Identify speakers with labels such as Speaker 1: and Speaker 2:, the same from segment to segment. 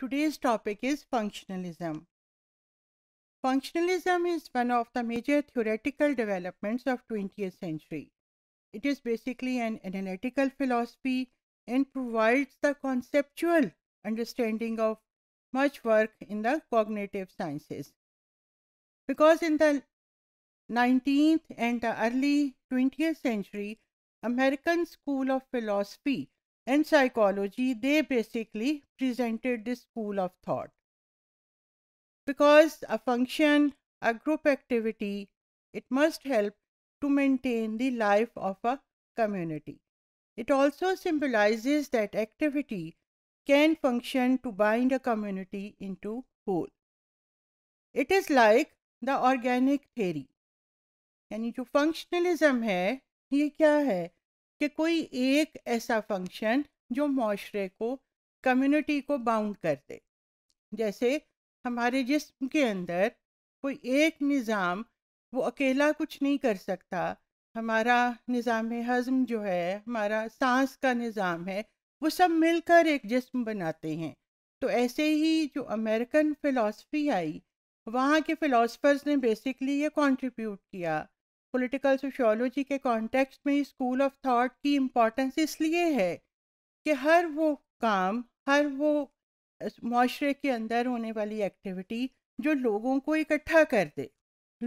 Speaker 1: Today's topic is functionalism. Functionalism is one of the major theoretical developments of 20th century. It is basically an analytical philosophy and provides the conceptual understanding of much work in the cognitive sciences. Because in the 19th and the early 20th century, American School of Philosophy and psychology, they basically presented this school of thought. Because a function, a group activity, it must help to maintain the life of a community. It also symbolizes that activity can function to bind a community into whole. It is like the organic theory. यानी जो functionalism है ये क्या है कि कोई एक ऐसा फंक्शन जो माशरे को कम्युनिटी को बाउंड कर दे जैसे हमारे जिस्म के अंदर कोई एक निज़ाम वो अकेला कुछ नहीं कर सकता हमारा निज़ाम हज़म जो है हमारा सांस का निज़ाम है वो सब मिलकर एक जिस्म बनाते हैं तो ऐसे ही जो अमेरिकन फ़िलासफ़ी आई वहाँ के फ़िलासफ़र्स ने बेसिकली ये कंट्रीब्यूट किया पॉलिटिकल सोशियोलॉजी के कॉन्टेक्स्ट में स्कूल ऑफ थॉट की इम्पोर्टेंस इसलिए है कि हर वो काम हर वो माशरे के अंदर होने वाली एक्टिविटी जो लोगों को इकट्ठा कर दे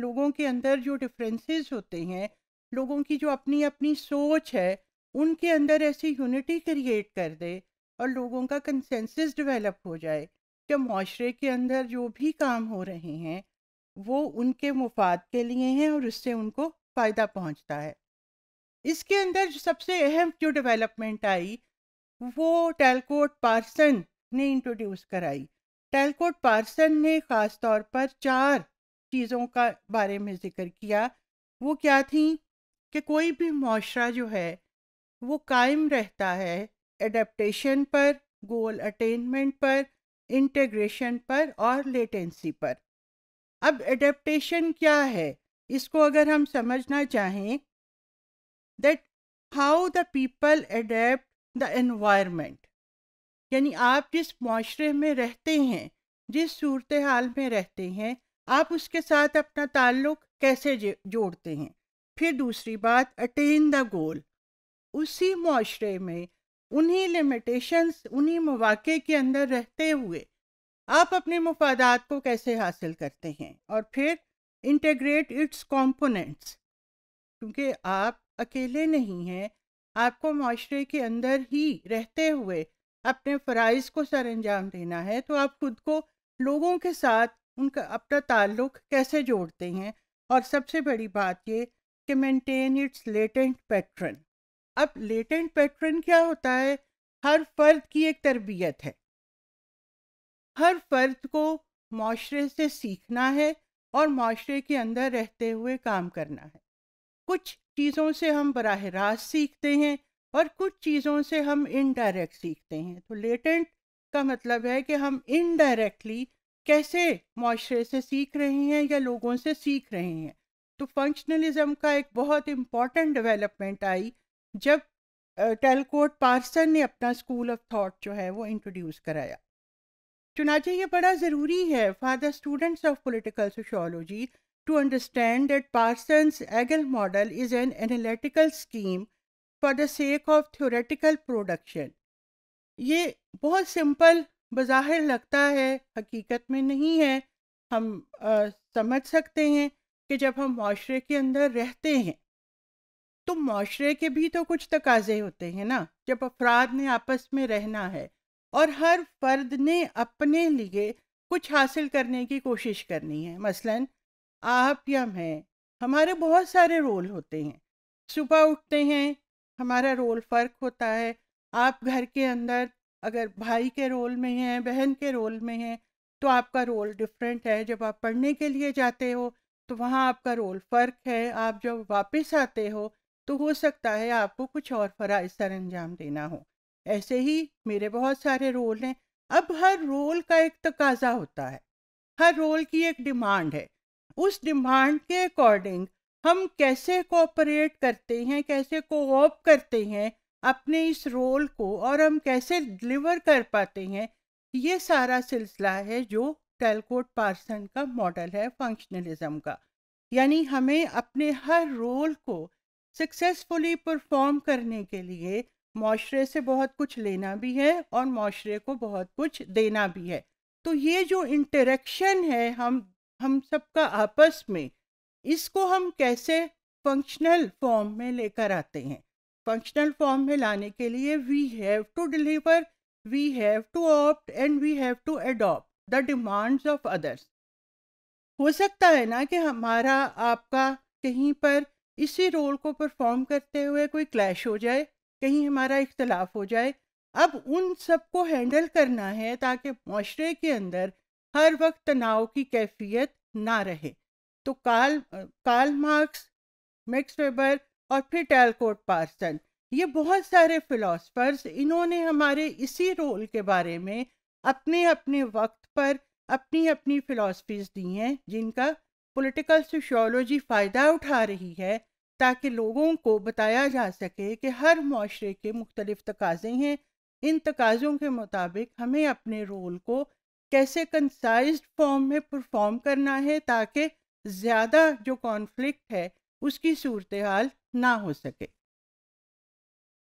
Speaker 1: लोगों के अंदर जो डिफरेंसेस होते हैं लोगों की जो अपनी अपनी सोच है उनके अंदर ऐसी यूनिटी क्रिएट कर दे और लोगों का कंसेंसस डेवलप हो जाए कि माशरे के अंदर जो भी काम हो रहे हैं वो उनके मुफाद के लिए हैं और उससे उनको फ़ायदा पहुंचता है इसके अंदर सबसे अहम जो डेवलपमेंट आई वो टेलकोट पार्सन ने इंट्रोड्यूस कराई टेलकोट पार्सन ने ख़ास तौर पर चार चीज़ों का बारे में जिक्र किया वो क्या थी कि कोई भी माशरा जो है वो कायम रहता है एडेप्टेशन पर गोल अटेनमेंट पर इंटेग्रेशन पर और लेटेंसी पर अब एडेप्टेशन क्या है इसको अगर हम समझना चाहें that how the people adapt the environment यानी आप जिस माशरे में रहते हैं जिस सूरत हाल में रहते हैं आप उसके साथ अपना ताल्लुक कैसे जोड़ते हैं फिर दूसरी बात अटेन द गोल उसी माशरे में उन्हीं लिमिटेशंस उन्हीं मौाक़े के अंदर रहते हुए आप अपने मुफादात को कैसे हासिल करते हैं और फिर इंटेग्रेट इट्स कॉम्पोनेंट्स क्योंकि आप अकेले नहीं हैं आपको माशरे के अंदर ही रहते हुए अपने फ़राइज़ को सर अंजाम देना है तो आप खुद को लोगों के साथ उनका अपना ताल्लुक कैसे जोड़ते हैं और सबसे बड़ी बात ये कि मेंटेन इट्स लेटेंट पैटर्न अब लेटेंट पैटर्न क्या होता है हर फर्द की एक तरबियत है हर फर्द को माशरे से सीखना है और माशरे के अंदर रहते हुए काम करना है कुछ चीज़ों से हम बरह रास्त सीखते हैं और कुछ चीज़ों से हम इनडायरेक्ट सीखते हैं तो लेटेंट का मतलब है कि हम इनडायरेक्टली कैसे माशरे से सीख रहे हैं या लोगों से सीख रहे हैं तो फंक्शनलिज्म का एक बहुत इम्पॉर्टेंट डेवलपमेंट आई जब टेलकोट पार्सन ने अपना स्कूल ऑफ थॉट जो है वो इंट्रोड्यूस कराया चुनाचे ये बड़ा ज़रूरी है for the students of political sociology to understand that Parsons AGIL model is an analytical scheme for the sake of theoretical production ये बहुत सिंपल बज़ाहिर लगता है हकीकत में नहीं है हम आ, समझ सकते हैं कि जब हम माशरे के अंदर रहते हैं तो माशरे के भी तो कुछ तकाजे होते हैं ना जब अफराद ने आपस में रहना है और हर फर्द ने अपने लिए कुछ हासिल करने की कोशिश करनी है मसलन आप या मैं हमारे बहुत सारे रोल होते हैं सुबह उठते हैं हमारा रोल फ़र्क होता है आप घर के अंदर अगर भाई के रोल में हैं बहन के रोल में हैं तो आपका रोल डिफरेंट है जब आप पढ़ने के लिए जाते हो तो वहाँ आपका रोल फ़र्क है आप जब वापस आते हो तो हो सकता है आपको कुछ और फ़राज सर अंजाम देना हो ऐसे ही मेरे बहुत सारे रोल हैं अब हर रोल का एक तकाजा होता है हर रोल की एक डिमांड है उस डिमांड के अकॉर्डिंग हम कैसे कोऑपरेट करते हैं कैसे कोऑप करते हैं अपने इस रोल को और हम कैसे डिलीवर कर पाते हैं ये सारा सिलसिला है जो टेलकोट पार्सन का मॉडल है फंक्शनलिज्म का यानी हमें अपने हर रोल को सक्सेसफुली परफॉर्म करने के लिए माशरे से बहुत कुछ लेना भी है और माशरे को बहुत कुछ देना भी है तो ये जो इंटरेक्शन है हम हम सबका आपस में इसको हम कैसे फंक्शनल फॉर्म में लेकर आते हैं फंक्शनल फॉर्म में लाने के लिए we have to deliver we have to opt and we have to adopt the demands of others हो सकता है ना कि हमारा आपका कहीं पर इसी रोल को परफॉर्म करते हुए कोई क्लैश हो जाए कहीं हमारा इख्तलाफ हो जाए अब उन सबको हैंडल करना है ताकि माशरे के अंदर हर वक्त तनाव की कैफियत ना रहे तो काल काल मार्क्स मैक्स वेबर और फिर टैलकोट पार्सन ये बहुत सारे फिलोसफर्स इन्होंने हमारे इसी रोल के बारे में अपने अपने वक्त पर अपनी अपनी फ़िलासफ़ीज़ दी हैं जिनका पॉलिटिकल सोशोलॉजी फ़ायदा उठा रही है ताकि लोगों को बताया जा सके कि हर माशरे के मुख्तलिफ तकाजे हैं इन तकाज़ों के मुताबिक हमें अपने रोल को कैसे कंसाइज फॉर्म में परफॉर्म करना है ताकि ज़्यादा जो कॉन्फ्लिक्ट है उसकी सूरत हाल ना हो सके